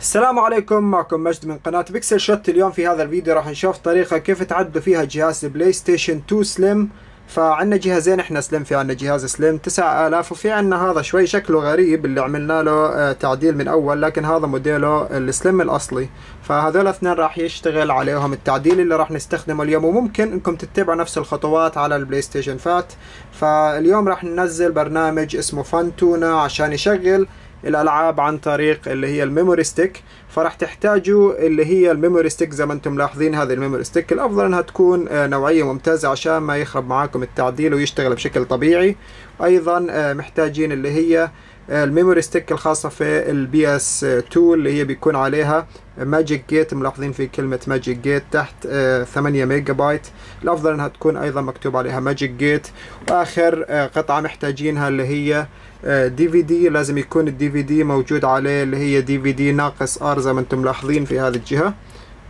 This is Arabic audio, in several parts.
السلام عليكم معكم مجد من قناة بيكسل شوت اليوم في هذا الفيديو راح نشوف طريقة كيف تعدوا فيها جهاز بلاي ستيشن 2 سليم فعندنا جهازين احنا سلم في عندنا جهاز سلم 9000 وفي عندنا هذا شوي شكله غريب اللي عملنا له آه، تعديل من اول لكن هذا موديله السلم الاصلي فهذول الاثنين راح يشتغل عليهم التعديل اللي راح نستخدمه اليوم وممكن انكم تتبعوا نفس الخطوات على البلاي ستيشن فات فاليوم راح ننزل برنامج اسمه فانتونا عشان يشغل الالعاب عن طريق اللي هي الميموري ستيك فراح تحتاجوا اللي هي الميموري ستيك زي ما انتم ملاحظين هذه الميموري ستيك الافضل انها تكون آه، نوعيه ممتازه عشان ما يخرب معاكم التعديل ويشتغل بشكل طبيعي ايضا آه، محتاجين اللي هي آه، الميموري ستيك الخاصة في البي اس 2 اللي هي بيكون عليها ماجيك جيت ملاحظين في كلمة ماجيك جيت تحت 8 ميجا بايت الأفضل أنها تكون أيضا مكتوب عليها ماجيك جيت وآخر قطعة محتاجينها اللي هي دي في دي لازم يكون الدي في دي موجود عليه اللي هي دي في دي ناقص ار زي ما انتم ملاحظين في هذه الجهه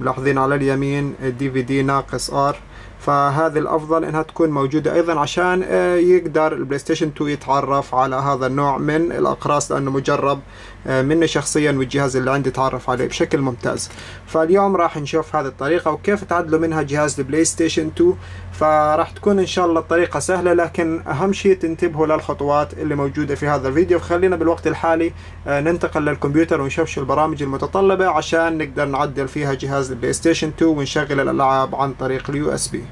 ملاحظين على اليمين الدي في دي ناقص ار فهذه الافضل انها تكون موجوده ايضا عشان آه، يقدر البلاي ستيشن 2 يتعرف على هذا النوع من الاقراص لانه مجرب آه، مني شخصيا والجهاز اللي عندي تعرف عليه بشكل ممتاز فاليوم راح نشوف هذه الطريقه وكيف تعدلوا منها جهاز البلاي ستيشن 2 فراح تكون ان شاء الله الطريقه سهله لكن اهم شيء تنتبهوا للخطوات اللي موجوده في هذا الفيديو خلينا بالوقت الحالي آه، ننتقل للكمبيوتر ونشوف شو البرامج المتطلبه عشان نقدر نعدل فيها جهاز البلاي ستيشن 2 ونشغل الالعاب عن طريق اليو اس بي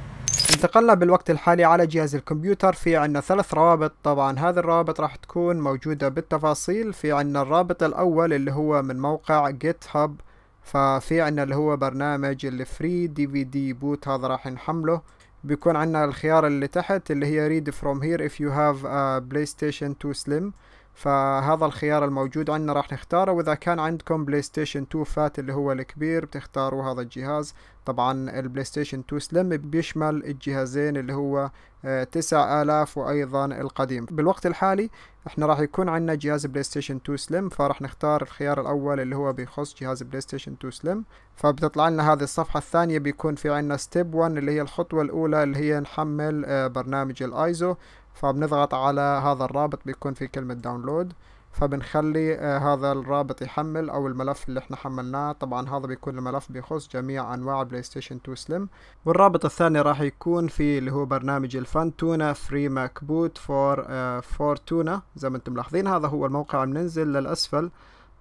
انتقلنا بالوقت الحالي على جهاز الكمبيوتر في عنا ثلاث روابط طبعا هذه الروابط راح تكون موجودة بالتفاصيل في عنا الرابط الأول اللي هو من موقع جيت هاب ففي عنا اللي هو برنامج الفري دي في دي بوت هذا راح نحمله بيكون عنا الخيار اللي تحت اللي هي read from here if you have a PlayStation 2 Slim فهذا الخيار الموجود عندنا راح نختاره واذا كان عندكم بلاي ستيشن 2 فات اللي هو الكبير بتختاروا هذا الجهاز طبعا البلاي ستيشن 2 سلم بيشمل الجهازين اللي هو 9000 آه، وايضا القديم بالوقت الحالي احنا راح يكون عندنا جهاز بلاي ستيشن 2 سلم فراح نختار الخيار الاول اللي هو بيخص جهاز بلاي ستيشن 2 سلم فبتطلع لنا هذه الصفحه الثانيه بيكون في عندنا ستيب 1 اللي هي الخطوه الاولى اللي هي نحمل آه، برنامج الايزو فبنضغط على هذا الرابط بيكون في كلمة داونلود فبنخلي آه، هذا الرابط يحمل او الملف اللي احنا حملناه طبعا هذا بيكون الملف بيخص جميع انواع بلاي ستيشن 2 سليم والرابط الثاني راح يكون في اللي هو برنامج الفان تونا فري ماك بوت فور فور تونا زي ما انتم ملاحظين هذا هو الموقع بننزل للاسفل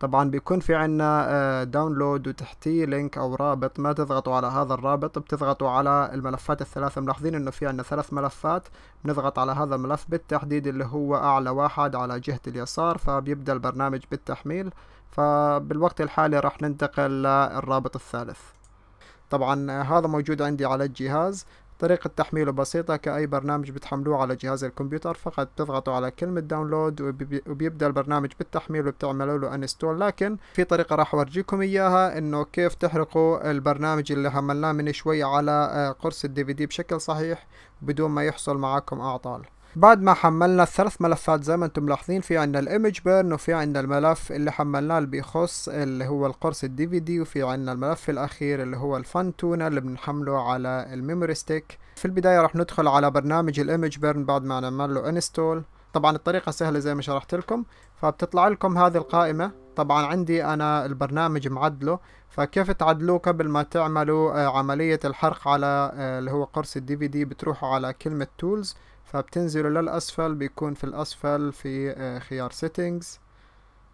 طبعا بيكون في عنا داونلود آه، وتحتيه لينك او رابط ما تضغطوا على هذا الرابط بتضغطوا على الملفات الثلاثة ملاحظين انه في عنا ثلاث ملفات بنضغط على هذا الملف بالتحديد اللي هو اعلى واحد على جهة اليسار فبيبدأ البرنامج بالتحميل فبالوقت الحالي راح ننتقل للرابط الثالث طبعا آه، هذا موجود عندي على الجهاز طريقة تحميله بسيطة كأي برنامج بتحملوه على جهاز الكمبيوتر فقط بتضغطوا على كلمة داونلود وبيبدأ البرنامج بالتحميل وبتعملوا له انستول لكن في طريقة راح أورجيكم إياها إنه كيف تحرقوا البرنامج اللي حملناه من شوي على آه، قرص الدي في دي بشكل صحيح بدون ما يحصل معاكم أعطال بعد ما حملنا الثلاث ملفات زي ما انتم ملاحظين في عندنا الايمج بيرن وفي عندنا الملف اللي حملناه اللي بيخص اللي هو القرص الدي في دي وفي عندنا الملف الاخير اللي هو الفان تونر اللي بنحمله على الميموري ستيك في البدايه راح ندخل على برنامج الايمج بيرن بعد ما نعمل له انستول طبعا الطريقه سهله زي ما شرحت لكم فبتطلع لكم هذه القائمه طبعا عندي انا البرنامج معدله فكيف تعدلوه قبل ما تعملوا آه، عمليه الحرق على آه، اللي هو قرص الدي في دي بتروحوا على كلمه تولز فبتنزلوا للأسفل بيكون في الأسفل في آه، خيار settings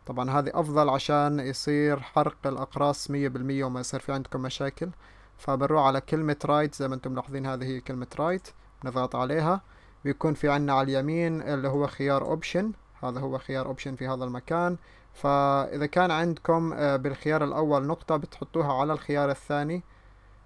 طبعا هذه أفضل عشان يصير حرق الأقراص مية بالمية وما يصير في عندكم مشاكل فبنروح على كلمة رايت right زي ما انتم ملاحظين هذه هي كلمة رايت right. بنضغط عليها بيكون في عنا على اليمين اللي هو خيار اوبشن هذا هو خيار اوبشن في هذا المكان فإذا كان عندكم آه، بالخيار الأول نقطة بتحطوها على الخيار الثاني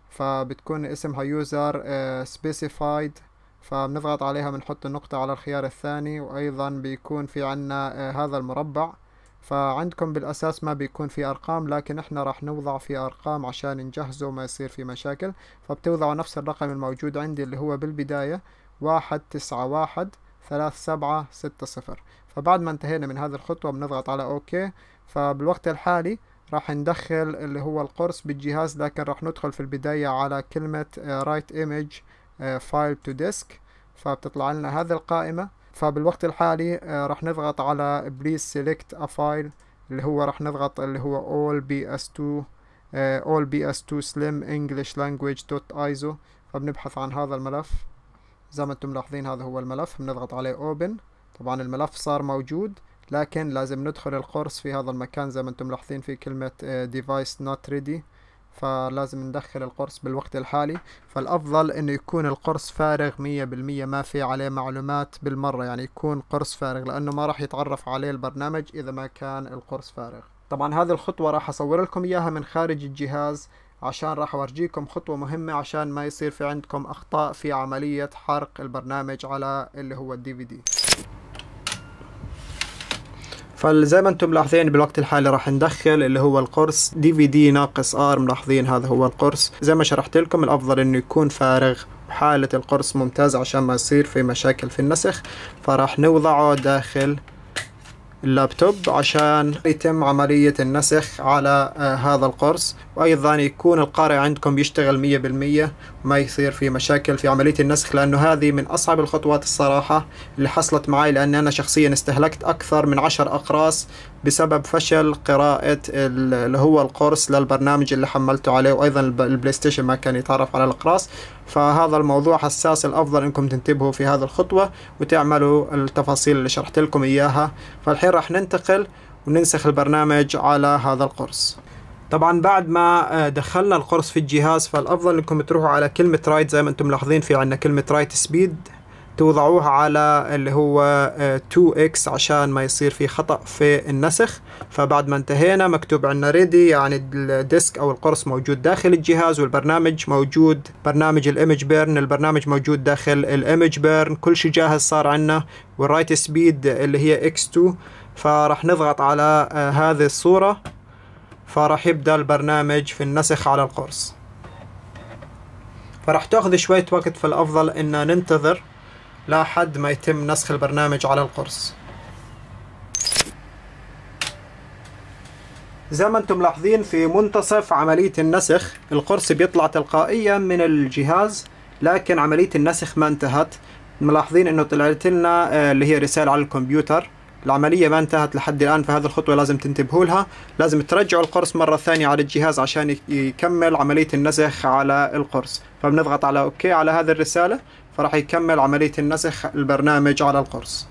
فبتكون اسمها user آه، specified فبنضغط عليها بنحط النقطة على الخيار الثاني وأيضا بيكون في عنا آه، هذا المربع فعندكم بالأساس ما بيكون في أرقام لكن احنا راح نوضع في أرقام عشان نجهزه وما يصير في مشاكل فبتوضعوا نفس الرقم الموجود عندي اللي هو بالبداية واحد تسعة واحد ثلاث سبعة ستة صفر فبعد ما انتهينا من هذه الخطوة بنضغط على أوكي فبالوقت الحالي راح ندخل اللي هو القرص بالجهاز لكن راح ندخل في البداية على كلمة رايت آه، ايمج فايل تو ديسك فبتطلع لنا هذا القائمة فبالوقت الحالي آه، راح نضغط على بليز select a file اللي هو راح نضغط اللي هو all bs2 آه، all bs2 slim english لانجويج دوت ايزو فبنبحث عن هذا الملف زي ما انتم ملاحظين هذا هو الملف بنضغط عليه open طبعا الملف صار موجود لكن لازم ندخل القرص في هذا المكان زي ما انتم ملاحظين في كلمة آه، device not ready فلازم ندخل القرص بالوقت الحالي فالأفضل أنه يكون القرص فارغ مية بالمية ما في عليه معلومات بالمرة يعني يكون قرص فارغ لأنه ما راح يتعرف عليه البرنامج إذا ما كان القرص فارغ طبعا هذه الخطوة راح أصور لكم إياها من خارج الجهاز عشان راح أورجيكم خطوة مهمة عشان ما يصير في عندكم أخطاء في عملية حرق البرنامج على اللي هو الدي في دي فزي ما انتم ملاحظين بالوقت الحالي راح ندخل اللي هو القرص دي في دي ناقص ار ملاحظين هذا هو القرص زي ما شرحت لكم الافضل انه يكون فارغ حالة القرص ممتازة عشان ما يصير في مشاكل في النسخ فراح نوضعه داخل اللابتوب عشان يتم عملية النسخ على آه، هذا القرص وأيضا يكون القارئ عندكم بيشتغل 100% ما وما يصير في مشاكل في عملية النسخ لأنه هذه من أصعب الخطوات الصراحة اللي حصلت معي لأن أنا شخصيا استهلكت أكثر من عشر أقراص بسبب فشل قراءة اللي هو القرص للبرنامج اللي حملته عليه وأيضا البلاي ستيشن ما كان يتعرف على الأقراص فهذا الموضوع حساس الأفضل أنكم تنتبهوا في هذه الخطوة وتعملوا التفاصيل اللي شرحت لكم إياها فالحين راح ننتقل وننسخ البرنامج على هذا القرص طبعا بعد ما آه، دخلنا القرص في الجهاز فالافضل انكم تروحوا على كلمه رايت زي ما انتم ملاحظين في عندنا كلمه رايت سبيد توضعوها على اللي هو 2x آه، عشان ما يصير في خطأ في النسخ فبعد ما انتهينا مكتوب عندنا ريدي يعني الديسك او القرص موجود داخل الجهاز والبرنامج موجود برنامج الايمج بيرن البرنامج موجود داخل الايمج بيرن كل شيء جاهز صار عندنا والرايت سبيد اللي هي x2 فراح نضغط على آه، هذه الصورة فراح يبدأ البرنامج في النسخ على القرص فراح تاخذ شوية وقت فالأفضل إن ننتظر لحد ما يتم نسخ البرنامج على القرص زي ما انتم ملاحظين في منتصف عملية النسخ القرص بيطلع تلقائيا من الجهاز لكن عملية النسخ ما انتهت ملاحظين انه طلعت لنا آه، اللي هي رسالة على الكمبيوتر العملية ما انتهت لحد الآن فهذه الخطوة لازم تنتبهوا لها لازم ترجعوا القرص مرة ثانية على الجهاز عشان يكمل عملية النسخ على القرص فبنضغط على أوكي على هذه الرسالة فراح يكمل عملية النسخ البرنامج على القرص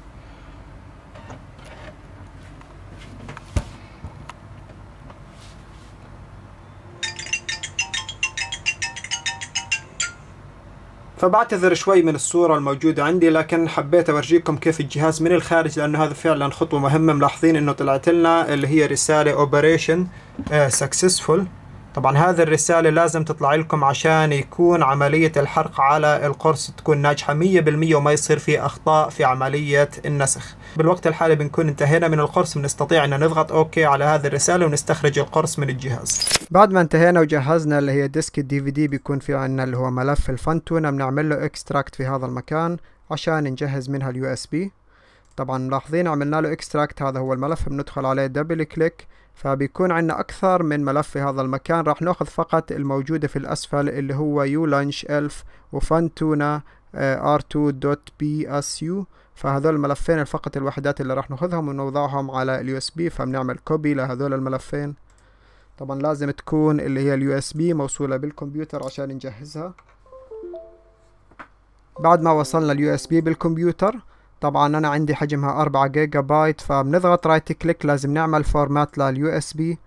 فبعتذر شوي من الصورة الموجودة عندي لكن حبيت أورجيكم كيف الجهاز من الخارج لأنه هذا فعلا خطوة مهمة ملاحظين أنه طلعت لنا اللي هي رسالة اوبريشن آه، Successful طبعا هذه الرسالة لازم تطلع لكم عشان يكون عملية الحرق على القرص تكون ناجحة 100% وما يصير في أخطاء في عملية النسخ بالوقت الحالي بنكون انتهينا من القرص بنستطيع أن نضغط أوكي على هذه الرسالة ونستخرج القرص من الجهاز بعد ما انتهينا وجهزنا اللي هي ديسك الدي في دي بيكون في عندنا اللي هو ملف الفانتون بنعمل له اكستراكت في هذا المكان عشان نجهز منها اليو اس بي طبعا ملاحظين عملنا له اكستراكت هذا هو الملف بندخل عليه دبل كليك فبيكون عندنا اكثر من ملف في هذا المكان راح ناخذ فقط الموجوده في الاسفل اللي هو يو لانش الف وفانتونا اس آه، يو فهذول الملفين فقط الوحدات اللي راح ناخذهم ونوضعهم على اليو اس بي فبنعمل كوبي لهذول الملفين طبعا لازم تكون اللي هي اليو اس بي موصولة بالكمبيوتر عشان نجهزها بعد ما وصلنا اليو اس بي بالكمبيوتر طبعا انا عندي حجمها 4 جيجا بايت فبنضغط رايت كليك لازم نعمل فورمات لليو اس بي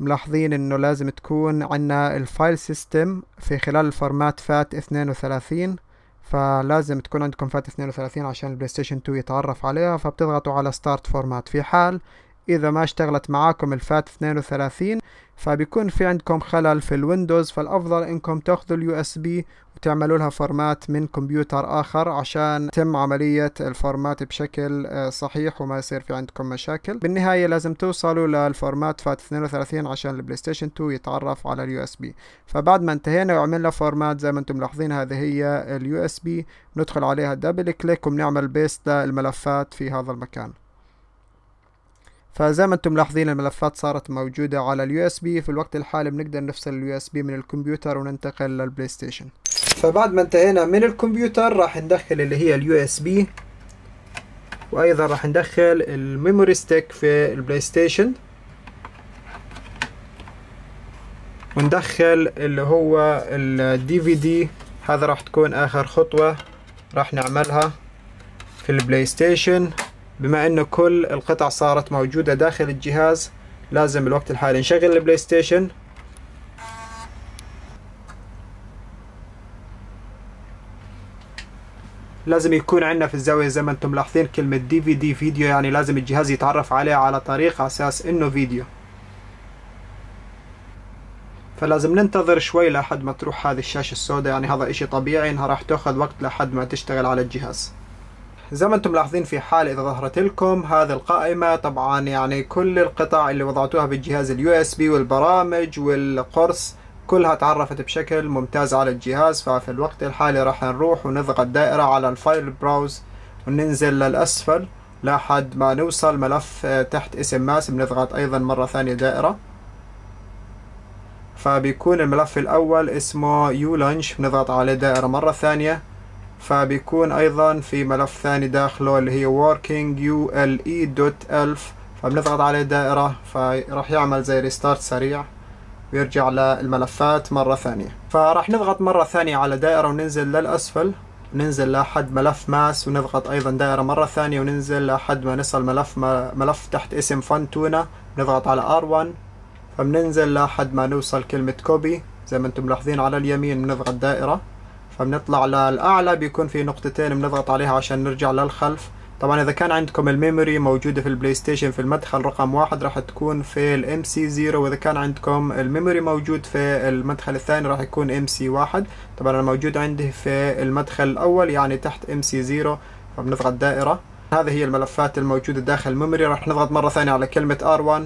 ملاحظين انه لازم تكون عنا الفايل سيستم في خلال الفورمات فات 32 فلازم تكون عندكم فات 32 عشان البلاي ستيشن 2 يتعرف عليها فبتضغطوا على ستارت فورمات في حال إذا ما اشتغلت معاكم الفات 32 فبيكون في عندكم خلل في الويندوز فالأفضل إنكم تاخذوا اليو اس بي وتعملوا لها فورمات من كمبيوتر آخر عشان تتم عملية الفورمات بشكل آه، صحيح وما يصير في عندكم مشاكل بالنهاية لازم توصلوا للفورمات فات 32 عشان البلاي ستيشن 2 يتعرف على اليو اس بي فبعد ما انتهينا وعملنا فورمات زي ما انتم ملاحظين هذه هي اليو اس بي ندخل عليها دبل كليك وبنعمل بيست للملفات في هذا المكان فزي ما انتم ملاحظين الملفات صارت موجودة على اليو اس بي في الوقت الحالي بنقدر نفصل اليو اس بي من الكمبيوتر وننتقل للبلاي ستيشن فبعد ما انتهينا من الكمبيوتر راح ندخل اللي هي اليو اس بي وايضا راح ندخل الميموري ستيك في البلاي ستيشن وندخل اللي هو الدي في دي هذا راح تكون اخر خطوة راح نعملها في البلاي ستيشن بما انه كل القطع صارت موجودة داخل الجهاز لازم الوقت الحالي نشغل البلاي ستيشن لازم يكون عندنا في الزاوية زي ما انتم ملاحظين كلمة دي في دي فيديو يعني لازم الجهاز يتعرف عليه على طريقة اساس انه فيديو فلازم ننتظر شوي لحد ما تروح هذه الشاشة السوداء يعني هذا اشي طبيعي انها راح تاخذ وقت لحد ما تشتغل على الجهاز زي ما انتم ملاحظين في حال اذا ظهرت لكم هذه القائمة طبعا يعني كل القطع اللي وضعتوها بالجهاز اليو اس بي والبرامج والقرص كلها تعرفت بشكل ممتاز على الجهاز ففي الوقت الحالي راح نروح ونضغط دائرة على الفايل براوز وننزل للأسفل لحد ما نوصل ملف تحت اسم ماس بنضغط ايضا مرة ثانية دائرة فبيكون الملف الاول اسمه يو لانش بنضغط عليه دائرة مرة ثانية فبيكون أيضا في ملف ثاني داخله اللي هي working e فبنضغط عليه دائرة فراح يعمل زي ريستارت سريع ويرجع للملفات مرة ثانية فراح نضغط مرة ثانية على دائرة وننزل للأسفل ننزل لحد ملف ماس ونضغط ايضا دائره مره ثانيه وننزل لحد ما نصل ملف ملف تحت اسم تونا نضغط على R1 فبننزل لحد ما نوصل كلمه كوبي زي ما انتم ملاحظين على اليمين بنضغط دائره فبنطلع للأعلى بيكون في نقطتين بنضغط عليها عشان نرجع للخلف طبعا إذا كان عندكم الميموري موجودة في البلاي ستيشن في المدخل رقم واحد راح تكون في الام سي زيرو وإذا كان عندكم الميموري موجود في المدخل الثاني راح يكون ام سي واحد طبعا أنا موجود عندي في المدخل الأول يعني تحت ام سي زيرو فبنضغط دائرة هذه هي الملفات الموجودة داخل الميموري راح نضغط مرة ثانية على ار R1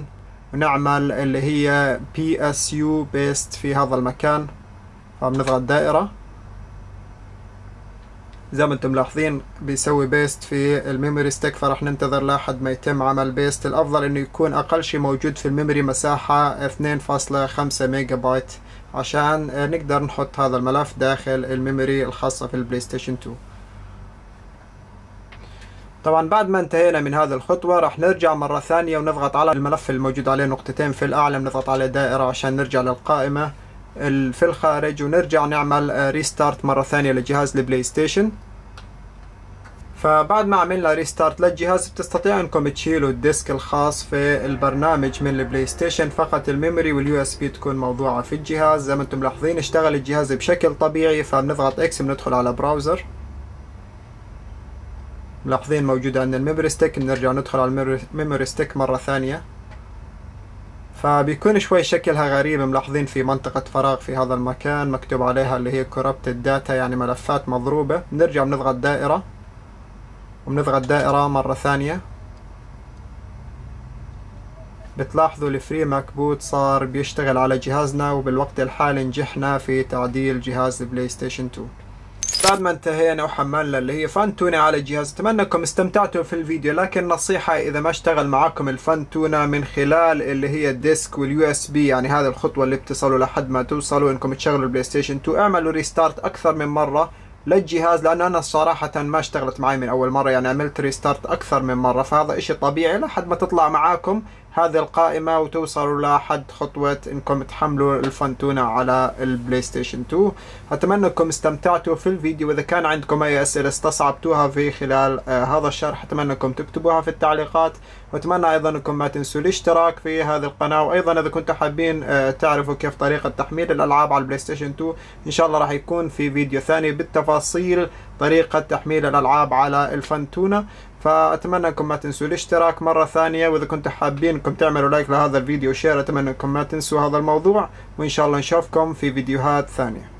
ونعمل اللي هي بي اس يو بيست في هذا المكان فبنضغط دائرة زي ما انتم ملاحظين بيسوي بيست في الميموري ستيك فراح ننتظر لحد ما يتم عمل بيست الافضل انه يكون اقل شيء موجود في الميموري مساحة 2.5 ميجا بايت عشان آه، نقدر نحط هذا الملف داخل الميموري الخاصة في البلاي ستيشن 2 طبعا بعد ما انتهينا من هذه الخطوة راح نرجع مرة ثانية ونضغط على الملف الموجود عليه نقطتين في الأعلى بنضغط على دائرة عشان نرجع للقائمة في الخارج ونرجع نعمل ريستارت آه، مرة ثانية لجهاز البلاي ستيشن فبعد ما عملنا ريستارت للجهاز بتستطيع انكم تشيلوا الديسك الخاص في البرنامج من البلاي ستيشن فقط الميموري واليو اس بي تكون موضوعه في الجهاز زي ما انتم ملاحظين اشتغل الجهاز بشكل طبيعي فبنضغط اكس بندخل على براوزر ملاحظين موجود عندنا الميموري ستيك بنرجع ندخل على الميموري ستيك مرة ثانية فبيكون شوي شكلها غريب ملاحظين في منطقة فراغ في هذا المكان مكتوب عليها اللي هي corrupted data يعني ملفات مضروبة بنرجع بنضغط دائرة وبنضغط دائرة مرة ثانية بتلاحظوا الفري ماك بوت صار بيشتغل على جهازنا وبالوقت الحالي نجحنا في تعديل جهاز البلاي ستيشن 2 بعد ما انتهينا وحملنا اللي هي فان تونا على الجهاز اتمنى انكم استمتعتوا في الفيديو لكن نصيحة اذا ما اشتغل معاكم الفان تونا من خلال اللي هي الديسك واليو اس بي يعني هذه الخطوة اللي بتصلوا لحد ما توصلوا انكم تشغلوا البلاي ستيشن 2 اعملوا ريستارت اكثر من مرة للجهاز لان انا صراحه ما اشتغلت معي من اول مره يعني عملت ريستارت اكثر من مره فهذا اشي طبيعي لحد ما تطلع معاكم هذه القائمة وتوصلوا لحد خطوة انكم تحملوا الفنتونة على البلاي ستيشن 2 اتمنى انكم استمتعتوا في الفيديو واذا كان عندكم اي اسئلة استصعبتوها في خلال آه، هذا الشرح اتمنى انكم تكتبوها في التعليقات واتمنى ايضا انكم ما تنسوا الاشتراك في هذه القناة وايضا اذا كنتم حابين آه، تعرفوا كيف طريقة تحميل الالعاب على البلاي ستيشن 2 ان شاء الله راح يكون في فيديو ثاني بالتفاصيل طريقة تحميل الالعاب على الفنتونة فاتمنى انكم ما تنسوا الاشتراك مره ثانيه واذا كنتم حابين انكم تعملوا لايك لهذا الفيديو وشير اتمنى انكم ما تنسوا هذا الموضوع وان شاء الله نشوفكم في فيديوهات ثانيه